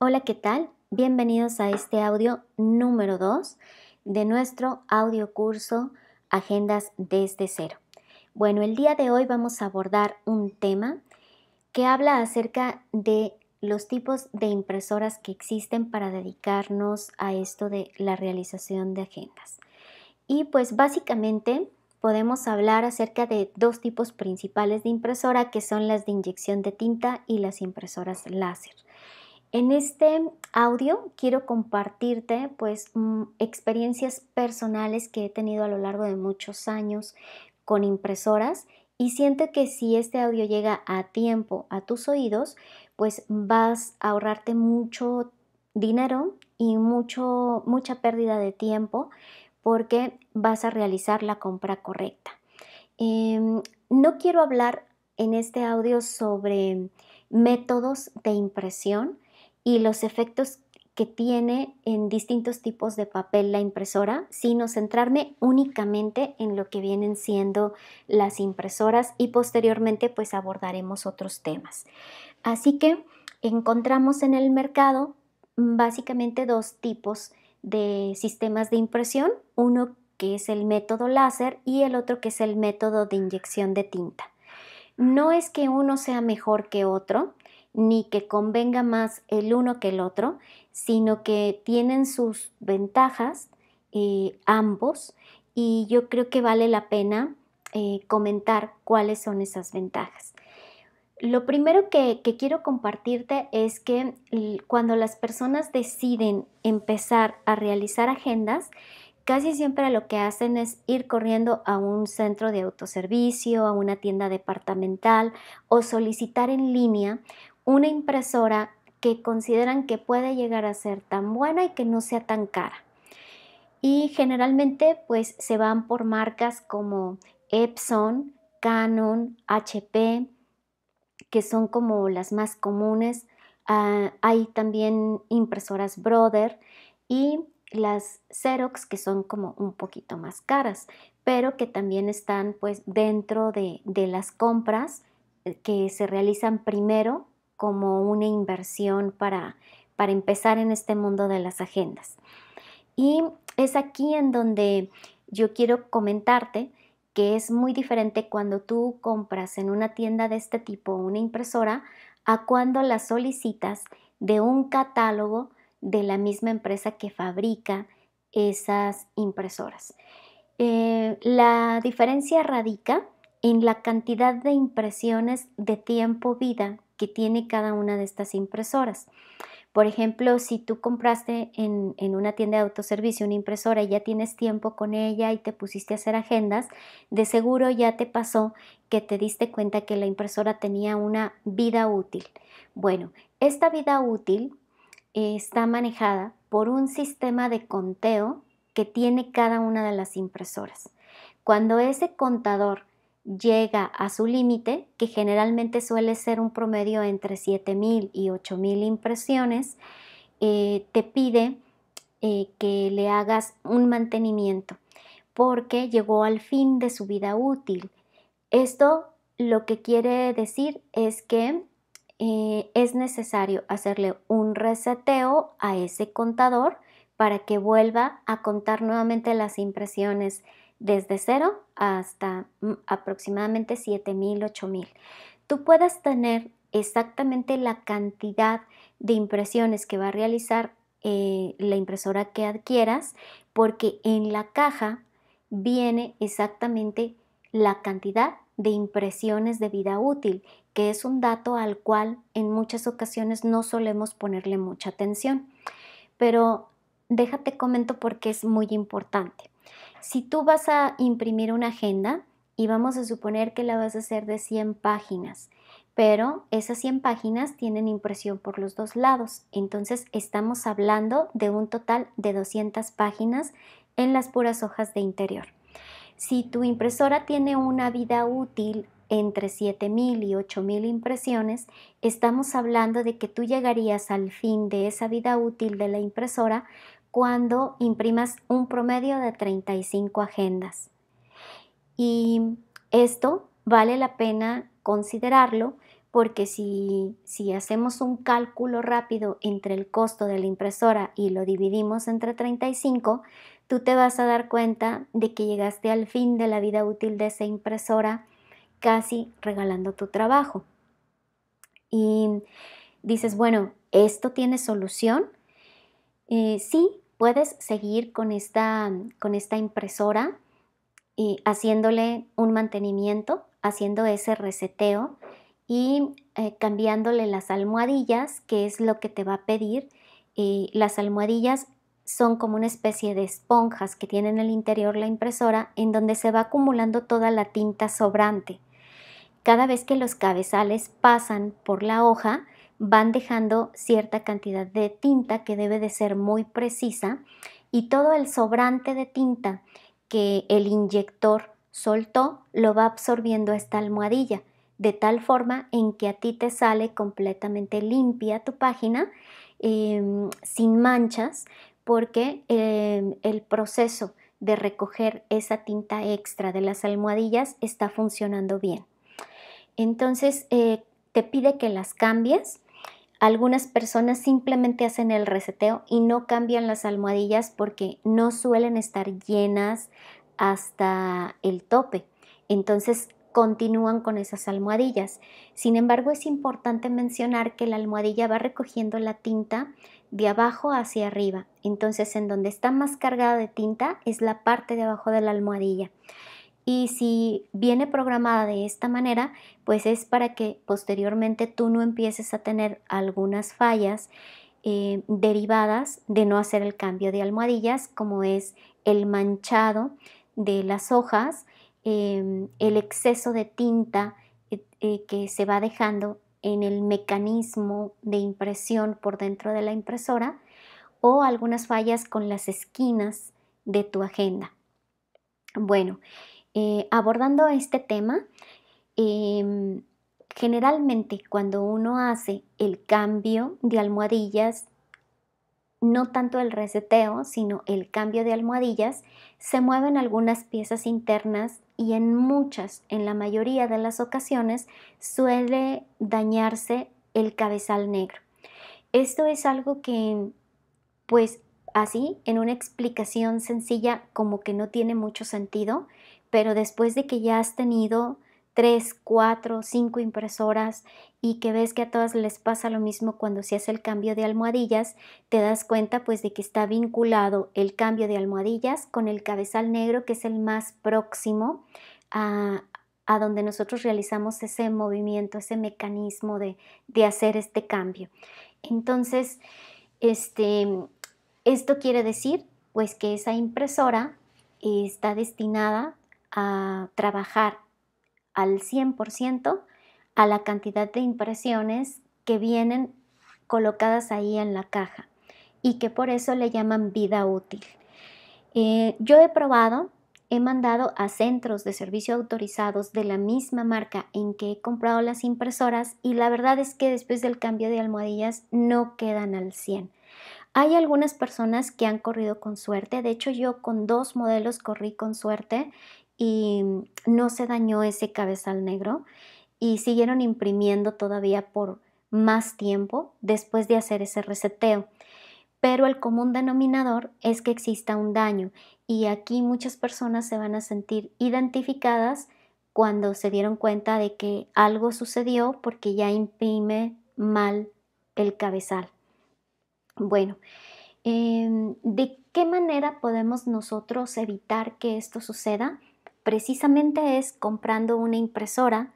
Hola, ¿qué tal? Bienvenidos a este audio número 2 de nuestro audio curso Agendas desde cero. Bueno, el día de hoy vamos a abordar un tema que habla acerca de los tipos de impresoras que existen para dedicarnos a esto de la realización de agendas. Y pues básicamente podemos hablar acerca de dos tipos principales de impresora que son las de inyección de tinta y las impresoras láser. En este audio quiero compartirte pues mm, experiencias personales que he tenido a lo largo de muchos años con impresoras y siento que si este audio llega a tiempo a tus oídos, pues vas a ahorrarte mucho dinero y mucho mucha pérdida de tiempo porque vas a realizar la compra correcta. Em, no quiero hablar en este audio sobre métodos de impresión, y los efectos que tiene en distintos tipos de papel la impresora, sino centrarme únicamente en lo que vienen siendo las impresoras y posteriormente pues abordaremos otros temas. Así que encontramos en el mercado mm, básicamente dos tipos de sistemas de impresión, uno que es el método láser y el otro que es el método de inyección de tinta. No es que uno sea mejor que otro, ni que convenga más el uno que el otro, sino que tienen sus ventajas eh, ambos y yo creo que vale la pena eh, comentar cuáles son esas ventajas. Lo primero que quiero compartirte es que cuando las personas deciden empezar a realizar agendas, casi siempre lo que hacen es ir corriendo a un centro de autoservicio, a una tienda departamental o solicitar en línea una impresora que consideran que puede llegar a ser tan buena y que no sea tan cara. Y generalmente pues se van por marcas como Epson, Canon, HP, que son como las más comunes. Ah, hay también impresoras Brother y las Xerox que son como un poquito más caras, pero que también están pues dentro de las compras eh, que se realizan primero como una inversión para, empezar en este mundo de las agendas. Y es aquí en donde yo quiero comentarte que es muy diferente cuando tú compras en una tienda de este tipo una impresora a cuando la solicitas de un catálogo de la misma empresa que fabrica esas impresoras. Eh, la diferencia radica en la cantidad de impresiones de tiempo vida que tiene cada una de estas impresoras. Por ejemplo, si tú compraste en, una tienda de autoservicio una impresora y ya tienes tiempo con ella y te pusiste a hacer agendas, de seguro ya te pasó que te diste cuenta que la impresora tenía una vida útil. Bueno, esta vida útil eh, está manejada por un sistema de conteo que tiene cada una de las impresoras. Cuando ese contador llega a su límite, que generalmente suele ser un promedio entre 7.000 y 8.000 impresiones, eh, te pide eh, que le hagas un mantenimiento porque llegó al fin de su vida útil. Esto lo que quiere decir es que eh, es necesario hacerle un reseteo a ese contador para que vuelva a contar nuevamente las impresiones desde cero hasta mm, aproximadamente 7000, 8000. Tú puedes tener exactamente la cantidad de impresiones que va a realizar eh, la impresora que adquieras, porque en la caja viene exactamente la cantidad de impresiones de vida útil, que es un dato al cual en muchas ocasiones no solemos ponerle mucha atención. Pero déjate comento porque es muy importante si tú vas a imprimir una agenda y vamos a suponer que la vas a hacer de 100 páginas, pero esas 100 páginas tienen impresión por los dos lados, entonces estamos hablando de un total de 200 páginas en las puras hojas de interior. Si tu impresora tiene una vida útil entre 7.000 y 8.000 impresiones, estamos hablando de que tú llegarías al fin de esa vida útil de la impresora cuando imprimas un promedio de 35 agendas. Y esto vale la pena considerarlo porque si, hacemos un cálculo rápido entre el costo de la impresora y lo dividimos entre 35, tú te vas a dar cuenta de que llegaste al fin de la vida útil de esa impresora casi regalando tu trabajo. Y dices, bueno, ¿esto tiene solución? Eh, sí, puedes seguir con esta, impresora y haciéndole un mantenimiento, haciendo ese reseteo y eh, cambiándole las almohadillas, que es lo que te va a pedir. Y las almohadillas son como una especie de esponjas que tiene en el interior la impresora, en donde se va acumulando toda la tinta sobrante. Cada vez que los cabezales pasan por la hoja, van dejando cierta cantidad de tinta que debe de ser muy precisa y todo el sobrante de tinta que el inyector soltó lo va absorbiendo esta almohadilla, de tal forma en que a ti te sale completamente limpia tu página, em, sin manchas, porque em, el proceso de recoger esa tinta extra de las almohadillas está funcionando bien. Entonces eh, te pide que las cambies algunas personas simplemente hacen el reseteo y no cambian las almohadillas porque no suelen estar llenas hasta el tope. Entonces continúan con esas almohadillas. Sin embargo, es importante mencionar que la almohadilla va recogiendo la tinta de abajo hacia arriba. Entonces, en donde está más cargada de tinta es la parte de abajo de la almohadilla. Y si viene programada de esta manera, pues es para que posteriormente tú no empieces a tener algunas fallas eh, derivadas de no hacer el cambio de almohadillas, como es el manchado de las hojas, em, el exceso de tinta eh, eh, que se va dejando en el mecanismo de impresión por dentro de la impresora o algunas fallas con las esquinas de tu agenda. Bueno, eh, abordando este tema, em, generalmente cuando uno hace el cambio de almohadillas, no tanto el reseteo, sino el cambio de almohadillas, se mueven algunas piezas internas y en muchas, en la mayoría de las ocasiones, suele dañarse el cabezal negro. Esto es algo que, pues así, en una explicación sencilla como que no tiene mucho sentido, pero después de que ya has tenido tres, cuatro, cinco impresoras y que ves que a todas les pasa lo mismo cuando se hace el cambio de almohadillas, te das cuenta pues de que está vinculado el cambio de almohadillas con el cabezal negro que es el más próximo a, donde nosotros realizamos ese movimiento, ese mecanismo de, hacer este cambio. Entonces, este, esto quiere decir pues que esa impresora está destinada a trabajar al 100% a la cantidad de impresiones que vienen colocadas ahí en la caja y que por eso le llaman vida útil. Eh, yo he probado, he mandado a centros de servicio autorizados de la misma marca en que he comprado las impresoras y la verdad es que después del cambio de almohadillas no quedan al 100. Hay algunas personas que han corrido con suerte, de hecho yo con dos modelos corrí con suerte y no se dañó ese cabezal negro y siguieron imprimiendo todavía por más tiempo después de hacer ese reseteo. Pero el común denominador es que exista un daño y aquí muchas personas se van a sentir identificadas cuando se dieron cuenta de que algo sucedió porque ya imprime mal el cabezal. Bueno, em, ¿de qué manera podemos nosotros evitar que esto suceda? precisamente es comprando una impresora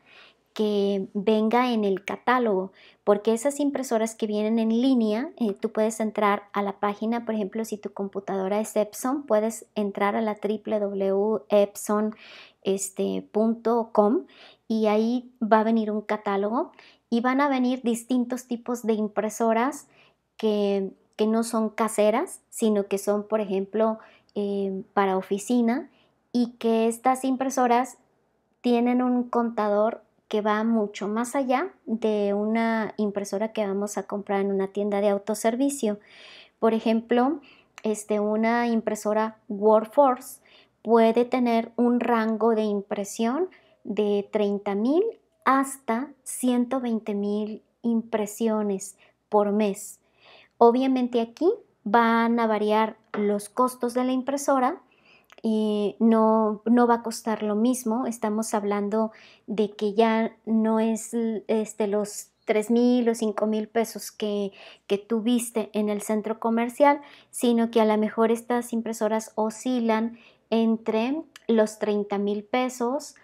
que venga en el catálogo, porque esas impresoras que vienen en línea, eh, tú puedes entrar a la página, por ejemplo, si tu computadora es Epson, puedes entrar a la www.epson.com este, y ahí va a venir un catálogo y van a venir distintos tipos de impresoras que, no son caseras, sino que son, por ejemplo, eh, para oficina y que estas impresoras tienen un contador que va mucho más allá de una impresora que vamos a comprar en una tienda de autoservicio. Por ejemplo, este, una impresora workforce puede tener un rango de impresión de 30.000 hasta 120.000 impresiones por mes. Obviamente aquí van a variar los costos de la impresora y no, va a costar lo mismo. Estamos hablando de que ya no es este, los 3 mil o 5 mil pesos que, tuviste en el centro comercial, sino que a lo mejor estas impresoras oscilan entre los 30 mil pesos,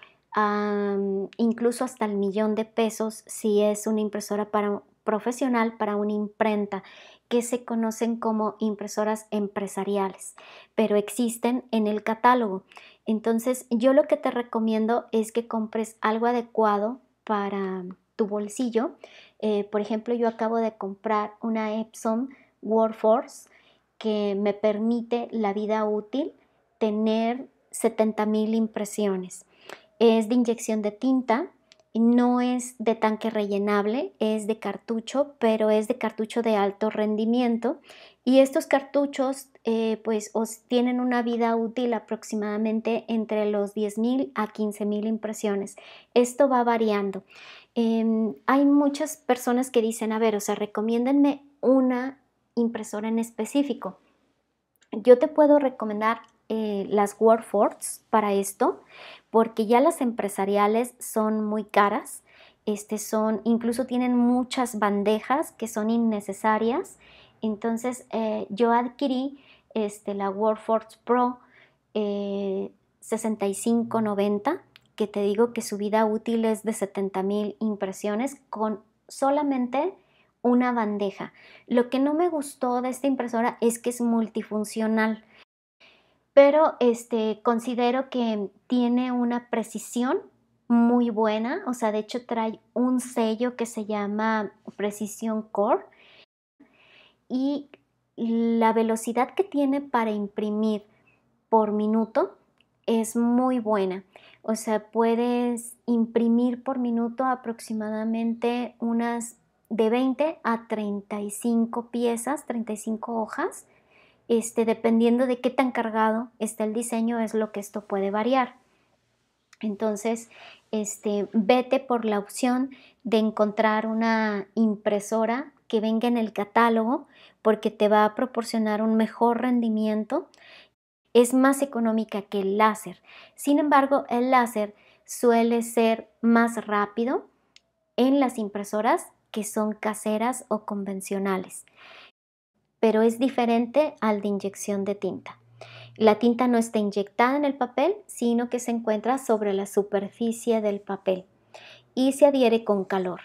incluso hasta el millón de pesos si es una impresora para, profesional para una imprenta que se conocen como impresoras empresariales, pero existen en el catálogo. Entonces, yo lo que te recomiendo es que compres algo adecuado para tu bolsillo. Eh, por ejemplo, yo acabo de comprar una Epson Workforce que me permite la vida útil tener 70.000 impresiones. Es de inyección de tinta, no es de tanque rellenable, es de cartucho, pero es de cartucho de alto rendimiento. Y estos cartuchos eh, pues os tienen una vida útil aproximadamente entre los 10.000 a 15.000 impresiones. Esto va variando. Em, hay muchas personas que dicen, a ver, o sea, recomiéndenme una impresora en específico. Yo te puedo recomendar eh, las workforce para esto, porque ya las empresariales son muy caras, este, son, incluso tienen muchas bandejas que son innecesarias. Entonces eh, yo adquirí este, la WordForce Pro 6590, eh, que te digo que su vida útil es de 70.000 impresiones con solamente una bandeja. Lo que no me gustó de esta impresora es que es multifuncional pero este, considero que tiene una precisión muy buena, o sea, de hecho trae un sello que se llama precisión Core y la velocidad que tiene para imprimir por minuto es muy buena. O sea, puedes imprimir por minuto aproximadamente unas de 20 a 35 piezas, 35 hojas este, dependiendo de qué tan cargado está el diseño, es lo que esto puede variar. Entonces, este, vete por la opción de encontrar una impresora que venga en el catálogo porque te va a proporcionar un mejor rendimiento. Es más económica que el láser. Sin embargo, el láser suele ser más rápido en las impresoras que son caseras o convencionales pero es diferente al de inyección de tinta. La tinta no está inyectada en el papel, sino que se encuentra sobre la superficie del papel y se adhiere con calor.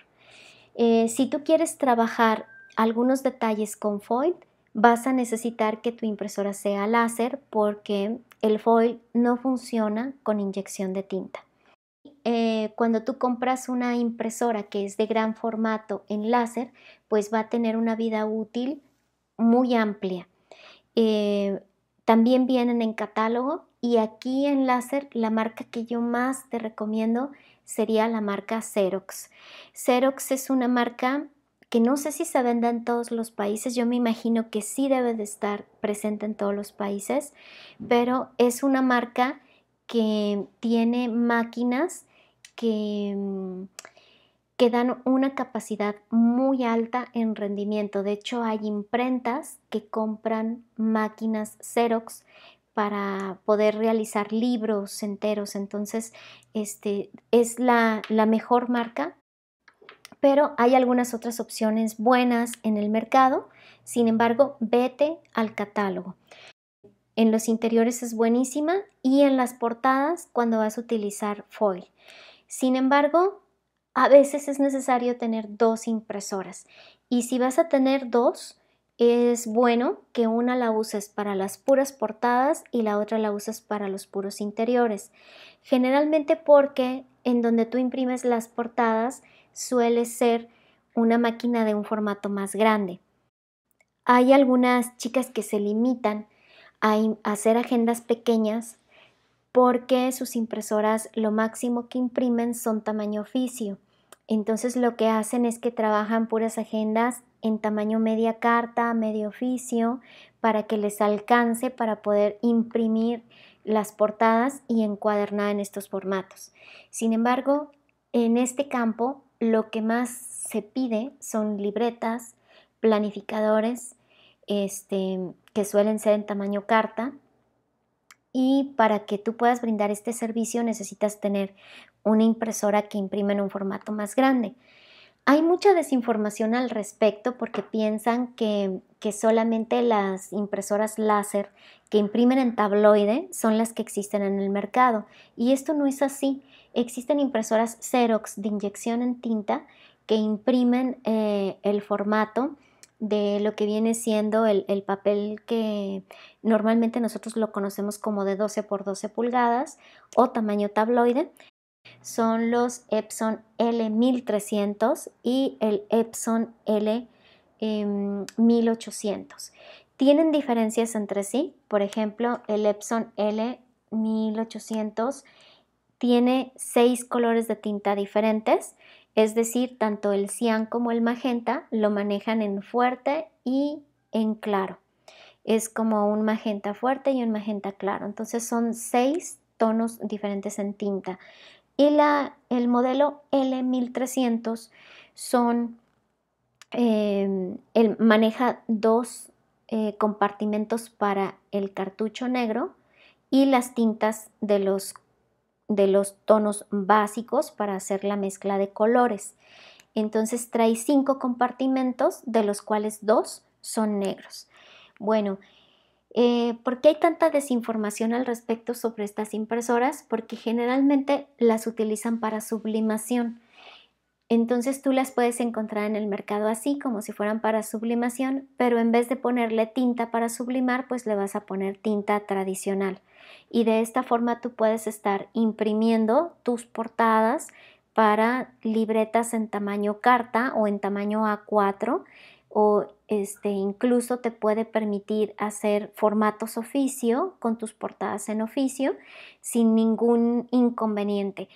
Eh, si tú quieres trabajar algunos detalles con foil, vas a necesitar que tu impresora sea láser porque el foil no funciona con inyección de tinta. Eh, cuando tú compras una impresora que es de gran formato en láser, pues va a tener una vida útil muy amplia. Eh, también vienen en catálogo y aquí en láser la marca que yo más te recomiendo sería la marca Xerox. Xerox es una marca que no sé si se vende en todos los países, yo me imagino que sí debe de estar presente en todos los países, pero es una marca que tiene máquinas que mm, que dan una capacidad muy alta en rendimiento. De hecho, hay imprentas que compran máquinas Xerox para poder realizar libros enteros. Entonces, este es la, la mejor marca, pero hay algunas otras opciones buenas en el mercado. Sin embargo, vete al catálogo. En los interiores es buenísima y en las portadas cuando vas a utilizar foil. Sin embargo, a veces es necesario tener dos impresoras. Y si vas a tener dos, es bueno que una la uses para las puras portadas y la otra la uses para los puros interiores. Generalmente porque en donde tú imprimes las portadas suele ser una máquina de un formato más grande. Hay algunas chicas que se limitan a, hacer agendas pequeñas porque sus impresoras lo máximo que imprimen son tamaño oficio entonces lo que hacen es que trabajan puras agendas en tamaño media carta, medio oficio, para que les alcance para poder imprimir las portadas y encuadernar en estos formatos. Sin embargo, en este campo lo que más se pide son libretas, planificadores, este, que suelen ser en tamaño carta. Y para que tú puedas brindar este servicio necesitas tener una impresora que imprime en un formato más grande. Hay mucha desinformación al respecto porque piensan que, que, solamente las impresoras láser que imprimen en tabloide son las que existen en el mercado. Y esto no es así. Existen impresoras Xerox de inyección en tinta que imprimen eh, el formato de lo que viene siendo el, el, papel que normalmente nosotros lo conocemos como de 12 por 12 pulgadas o tamaño tabloide son los Epson L1300 y el Epson L1800. Em, Tienen diferencias entre sí, por ejemplo, el Epson L1800 tiene seis colores de tinta diferentes, es decir, tanto el cian como el magenta lo manejan en fuerte y en claro. Es como un magenta fuerte y un magenta claro. Entonces son seis tonos diferentes en tinta. Y el modelo L1300 son, em, el, maneja dos eh, compartimentos para el cartucho negro y las tintas de los, de los tonos básicos para hacer la mezcla de colores. Entonces trae cinco compartimentos, de los cuales dos son negros. Bueno, eh, ¿Por qué hay tanta desinformación al respecto sobre estas impresoras? Porque generalmente las utilizan para sublimación. Entonces tú las puedes encontrar en el mercado así, como si fueran para sublimación, pero en vez de ponerle tinta para sublimar, pues le vas a poner tinta tradicional. Y de esta forma tú puedes estar imprimiendo tus portadas para libretas en tamaño carta o en tamaño A4 o este, incluso te puede permitir hacer formatos oficio con tus portadas en oficio sin ningún inconveniente.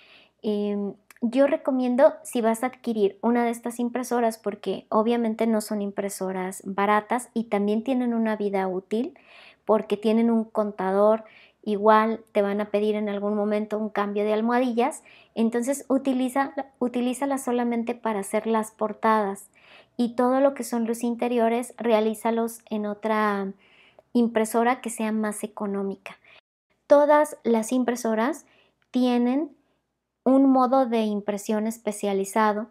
Em, yo recomiendo si vas a adquirir una de estas impresoras porque obviamente no son impresoras baratas y también tienen una vida útil porque tienen un contador, igual te van a pedir en algún momento un cambio de almohadillas, entonces utiliza, utilízala solamente para hacer las portadas y todo lo que son los interiores, realízalos en otra impresora que sea más económica. Todas las impresoras tienen un modo de impresión especializado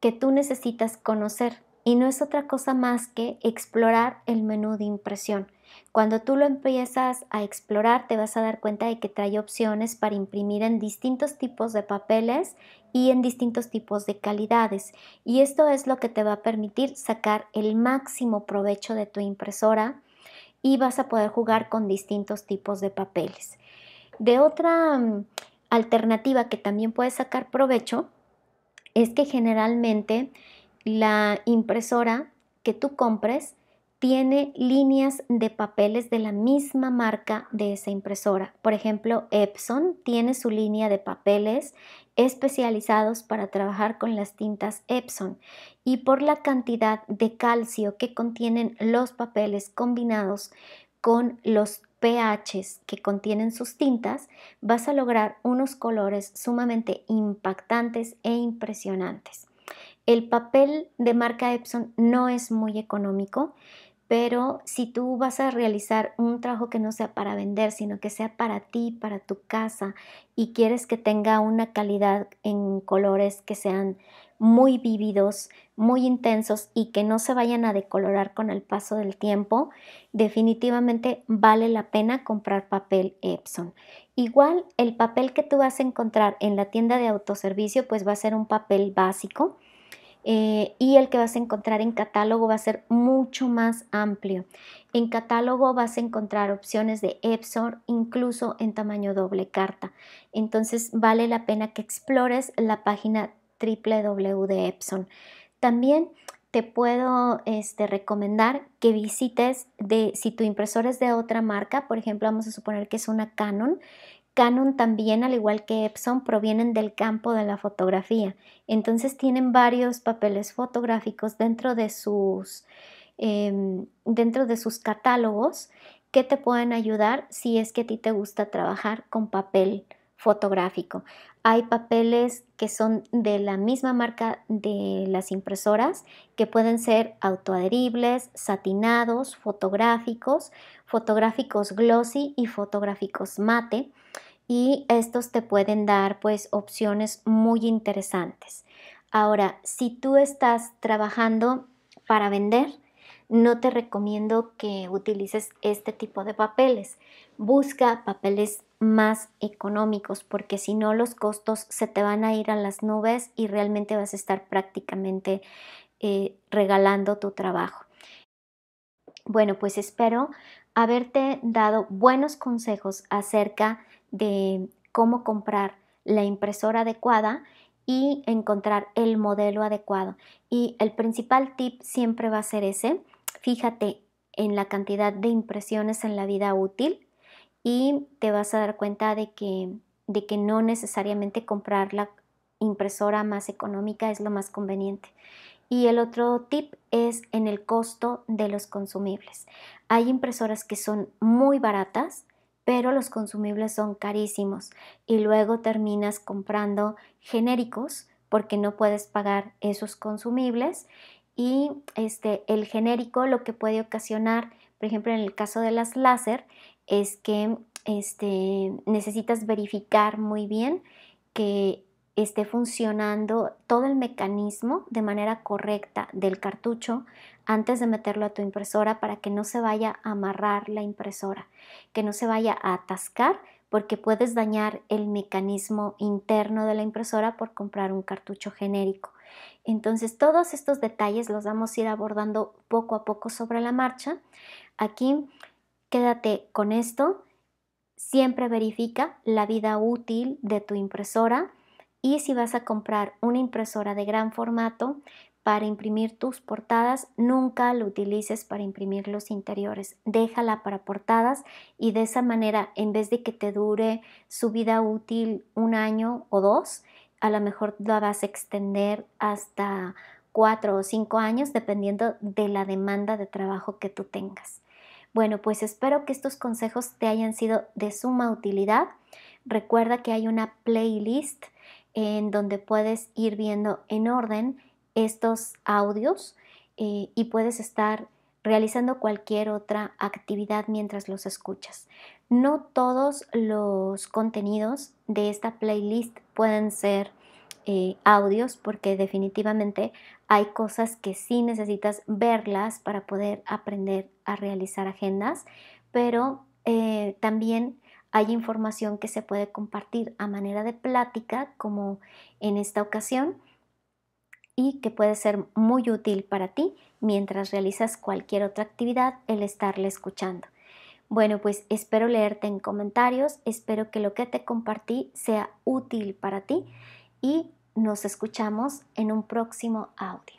que tú necesitas conocer y no es otra cosa más que explorar el menú de impresión. Cuando tú lo empiezas a explorar, te vas a dar cuenta de que trae opciones para imprimir en distintos tipos de papeles y en distintos tipos de calidades. Y esto es lo que te va a permitir sacar el máximo provecho de tu impresora y vas a poder jugar con distintos tipos de papeles. De otra mm, alternativa que también puedes sacar provecho es que generalmente la impresora que tú compres tiene líneas de papeles de la misma marca de esa impresora. Por ejemplo, Epson tiene su línea de papeles especializados para trabajar con las tintas Epson y por la cantidad de calcio que contienen los papeles combinados con los pH que contienen sus tintas, vas a lograr unos colores sumamente impactantes e impresionantes. El papel de marca Epson no es muy económico pero si tú vas a realizar un trabajo que no sea para vender, sino que sea para ti, para tu casa, y quieres que tenga una calidad en colores que sean muy vívidos, muy intensos y que no se vayan a decolorar con el paso del tiempo, definitivamente vale la pena comprar papel Epson. Igual el papel que tú vas a encontrar en la tienda de autoservicio pues va a ser un papel básico eh, y el que vas a encontrar en catálogo va a ser mucho más amplio. En catálogo vas a encontrar opciones de Epson incluso en tamaño doble carta. Entonces vale la pena que explores la página www de Epson. También te puedo este, recomendar que visites de si tu impresora es de otra marca, por ejemplo, vamos a suponer que es una Canon, Canon también, al igual que Epson, provienen del campo de la fotografía. Entonces tienen varios papeles fotográficos dentro de sus, em, dentro de sus catálogos que te pueden ayudar si es que a ti te gusta trabajar con papel fotográfico. Hay papeles que son de la misma marca de las impresoras que pueden ser autoadheribles, satinados, fotográficos, fotográficos glossy y fotográficos mate y estos te pueden dar pues opciones muy interesantes. Ahora, si tú estás trabajando para vender, no te recomiendo que utilices este tipo de papeles. Busca papeles más económicos porque si no los costos se te van a ir a las nubes y realmente vas a estar prácticamente eh, regalando tu trabajo. Bueno, pues espero haberte dado buenos consejos acerca de cómo comprar la impresora adecuada y encontrar el modelo adecuado. Y el principal tip siempre va a ser ese. Fíjate en la cantidad de impresiones en la vida útil y te vas a dar cuenta de que, no necesariamente comprar la impresora más económica es lo más conveniente. Y el otro tip es en el costo de los consumibles. Hay impresoras que son muy baratas, pero los consumibles son carísimos y luego terminas comprando genéricos porque no puedes pagar esos consumibles y este el genérico lo que puede ocasionar, por ejemplo, en el caso de las láser es que este, necesitas verificar muy bien que esté funcionando todo el mecanismo de manera correcta del cartucho antes de meterlo a tu impresora para que no se vaya a amarrar la impresora, que no se vaya a atascar porque puedes dañar el mecanismo interno de la impresora por comprar un cartucho genérico. Entonces todos estos detalles los vamos a ir abordando poco a poco sobre la marcha. Aquí quédate con esto. Siempre verifica la vida útil de tu impresora y si vas a comprar una impresora de gran formato, para imprimir tus portadas, nunca lo utilices para imprimir los interiores. Déjala para portadas y de esa manera, en vez de que te dure su vida útil un año o dos, a lo mejor la vas a extender hasta cuatro o cinco años, dependiendo de la demanda de trabajo que tú tengas. Bueno, pues espero que estos consejos te hayan sido de suma utilidad. Recuerda que hay una playlist en donde puedes ir viendo en orden estos audios eh, y puedes estar realizando cualquier otra actividad mientras los escuchas. No todos los contenidos de esta playlist pueden ser eh, audios porque definitivamente hay cosas que sí necesitas verlas para poder aprender a realizar agendas, pero eh, también hay información que se puede compartir a manera de plática como en esta ocasión y que puede ser muy útil para ti mientras realizas cualquier otra actividad el estarle escuchando. Bueno, pues espero leerte en comentarios, espero que lo que te compartí sea útil para ti y nos escuchamos en un próximo audio.